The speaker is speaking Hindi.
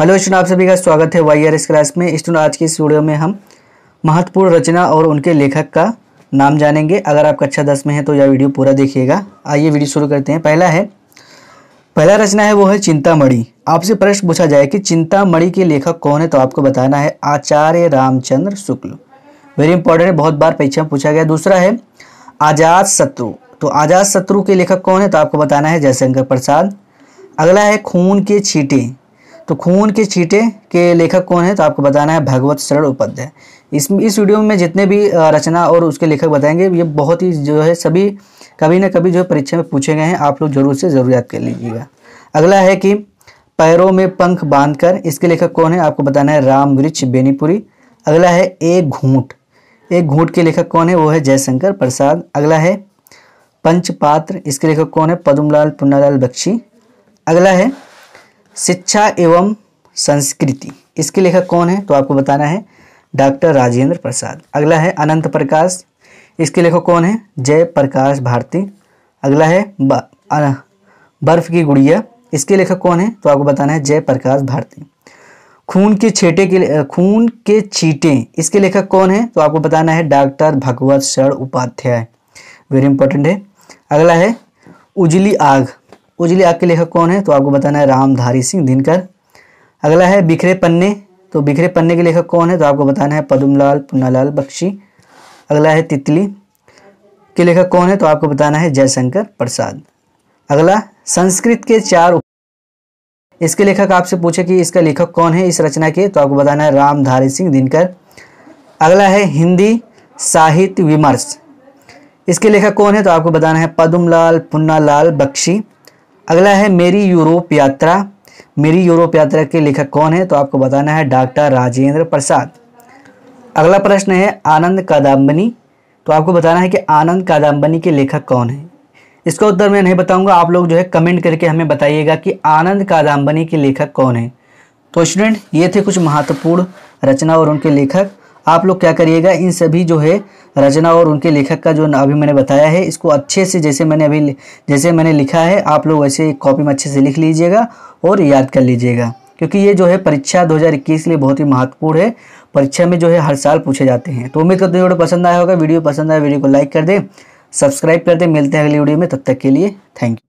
हेलो स्टूडेंट आप सभी का स्वागत है वाई आर एस क्लास में स्टूडेंट आज की इस वीडियो में हम महत्वपूर्ण रचना और उनके लेखक का नाम जानेंगे अगर आप कक्षा अच्छा दस में हैं तो यह वीडियो पूरा देखिएगा आइए वीडियो शुरू करते हैं पहला है पहला रचना है वो है चिंतामणि आपसे प्रश्न पूछा जाए कि चिंतामणि के लेखक कौन है तो आपको बताना है आचार्य रामचंद्र शुक्ल वेरी इंपॉर्टेंट बहुत बार परीक्षा में पूछा गया दूसरा है आजाद शत्रु तो आजाद शत्रु के लेखक कौन है तो आपको बताना है जयशंकर प्रसाद अगला है खून के छीटे तो खून के छीटे के लेखक कौन है तो आपको बताना है भगवत शरण उपाध्याय इस इस वीडियो में जितने भी रचना और उसके लेखक बताएंगे ये बहुत ही जो है सभी कभी ना कभी जो है परीक्षा में पूछे गए हैं आप लोग जरूर से ज़रूर याद कर लीजिएगा अगला है कि पैरों में पंख बांधकर इसके लेखक कौन है आपको बताना है राम वृक्ष बेनीपुरी अगला है एक घूट एक घूट के लेखक कौन है वो है जयशंकर प्रसाद अगला है पंचपात्र इसके लेखक कौन है पदुमलाल पुन्नालाल बख्शी अगला है शिक्षा एवं संस्कृति इसके लेखक कौन है तो आपको बताना है डॉक्टर राजेंद्र प्रसाद अगला है अनंत प्रकाश इसके लेखक कौन है जय प्रकाश भारती अगला है बर्फ की गुड़िया इसके लेखक कौन है तो आपको बताना है जय प्रकाश भारती खून के छेटे के खून के छीटे इसके लेखक कौन है तो आपको बताना है डॉक्टर भगवत शरण उपाध्याय वेरी इंपॉर्टेंट है अगला है उजली आग उजली आग के लेखक कौन है तो आपको बताना है रामधारी सिंह दिनकर अगला है बिखरे पन्ने तो बिखरे पन्ने के लेखक कौन है तो आपको बताना है पदुमलाल पुन्नालाल बख्शी अगला है तितली के लेखक कौन है तो आपको बताना है जयशंकर प्रसाद अगला संस्कृत के चार इसके लेखक आपसे पूछे कि इसका लेखक कौन है इस रचना के तो आपको बताना है रामधारी सिंह दिनकर अगला है हिंदी साहित्य विमर्श इसके लेखक कौन है तो आपको बताना है पदुमलाल पुन्नालाल बख्शी अगला है मेरी यूरोप यात्रा मेरी यूरोप यात्रा के लेखक कौन है तो आपको बताना है डॉक्टर राजेंद्र प्रसाद अगला प्रश्न है आनंद कादम्बनी तो आपको बताना है कि आनंद कादम्बनी के लेखक कौन है इसका उत्तर मैं नहीं बताऊंगा आप लोग जो है कमेंट करके हमें बताइएगा कि आनंद कादम्बनी के लेखक कौन है तो स्टूडेंट ये थे कुछ महत्वपूर्ण रचना और उनके लेखक आप लोग क्या करिएगा इन सभी जो है रचना और उनके लेखक का जो अभी मैंने बताया है इसको अच्छे से जैसे मैंने अभी जैसे मैंने लिखा है आप लोग वैसे कॉपी में अच्छे से लिख लीजिएगा और याद कर लीजिएगा क्योंकि ये जो है परीक्षा 2021 के लिए बहुत ही महत्वपूर्ण है परीक्षा में जो है हर साल पूछे जाते हैं तो उम्मीद करते हैं वीडियो पसंद आया होगा वीडियो पसंद आया वीडियो को लाइक कर दें सब्सक्राइब कर दें मिलते हैं अगली वीडियो में तब तक के लिए थैंक यू